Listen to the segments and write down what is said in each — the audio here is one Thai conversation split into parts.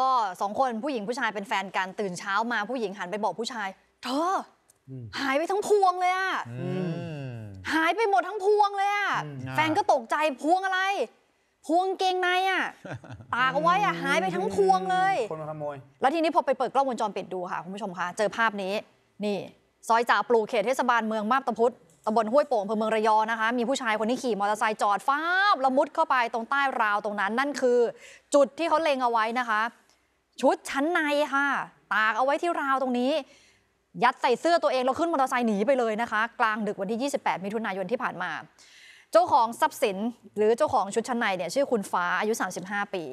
ก็สองคนผู้หญิงผู้ชายเป็นแฟนกัน ตื่นเช้ามาผู้หญิงหันไปบอกผู้ชายเธอ หายไปทั้งพวงเลยอะหายไปหมดทั้งพวงเลยอะแฟนก็ตกใจพวงอะไร พวงเกงในอะตากเอาไว้อะหายไปทั้งพวงเลย คนมาขโมย แล้วทีนี้พอไปเปิดกล้องวงจรปิดดูค่ะ คุณผู้ชมคะ เจอภาพนี้ นี่ซอยจ่าปลูกเขตเทศบาลเมืองมาบตาพุธตำบลห้วยโป่งอำเภอเมืองระยองนะคะมีผู้ชายคนนี้ขี่มอเตอร์ไซค์จอดฟ้าบละมุดเข้าไปตรงใต้ราวตรงนั้น นั่นคือ จุดที่เขาเล็งเอาไว้นะคะชุดชั้นในค่ะ ตากเอาไว้ที่ราวตรงนี้ ยัดใส่เสื้อตัวเองแล้วขึ้นมอเตอร์ไซค์หนีไปเลยนะคะ กลางดึกวันที่ 28 มิถุนายนที่ผ่านมา เจ้าของทรัพย์สิน หรือเจ้าของชุดชั้นในเนี่ย ชื่อคุณฟ้าอายุ 35 ปี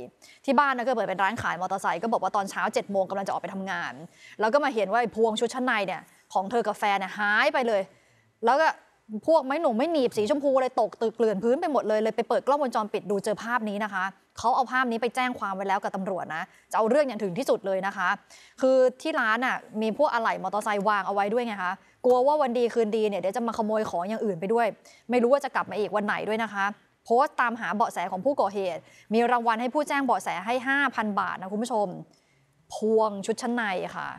ที่บ้านนะก็เปิดเป็นร้านขายมอเตอร์ไซค์ก็บอกว่าตอนเช้า 7 โมงกำลังจะออกไปทำงาน แล้วก็มาเห็นว่าพวงชุดชั้นในเนี่ยของเธอกับแฟนเนี่ยหายไปเลย แล้วก็พวกไม้หนุ่มไม่หนีบสีชมพูอะไรตกตึกเกลื่อนพื้นไปหมดเลยเลยไปเปิดกล้องวงจรปิดดูเจอภาพนี้นะคะเขาเอาภาพนี้ไปแจ้งความไว้แล้วกับตำรวจนะจะเอาเรื่องอย่างถึงที่สุดเลยนะคะ คือที่ร้านอ่ะมีพวกอะไหล่มอเตอร์ไซค์วางเอาไว้ด้วยไงคะกลัวว่าวันดีคืนดีเนี่ยเดี๋ยวจะมาขโมยของอย่างอื่นไปด้วย ไม่รู้ว่าจะกลับมาอีกวันไหนด้วยนะคะโพสต์ตามหาเบาะแสของผู้ก่อเหตุ มีรางวัลให้ผู้แจ้งเบาะแสให้ 5,000 บาทนะคุณผู้ชม พวงชุดชั้นในค่ะ